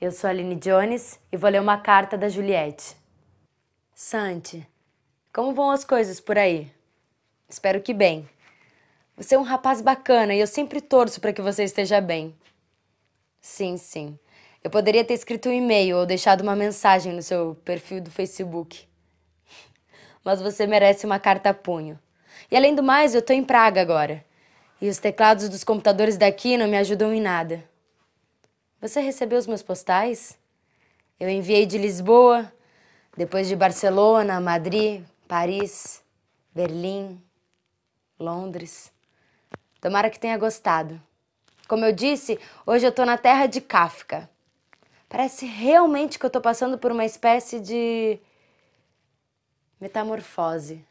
Eu sou a Aline Jones e vou ler uma carta da Juliette. Santi, como vão as coisas por aí? Espero que bem. Você é um rapaz bacana e eu sempre torço para que você esteja bem. Sim, sim. Eu poderia ter escrito um e-mail ou deixado uma mensagem no seu perfil do Facebook. Mas você merece uma carta a punho. E além do mais, eu tô em Praga agora. E os teclados dos computadores daqui não me ajudam em nada. Você recebeu os meus postais? Eu enviei de Lisboa, depois de Barcelona, Madrid, Paris, Berlim, Londres. Tomara que tenha gostado. Como eu disse, hoje eu tô na terra de Kafka. Parece realmente que eu tô passando por uma espécie de metamorfose.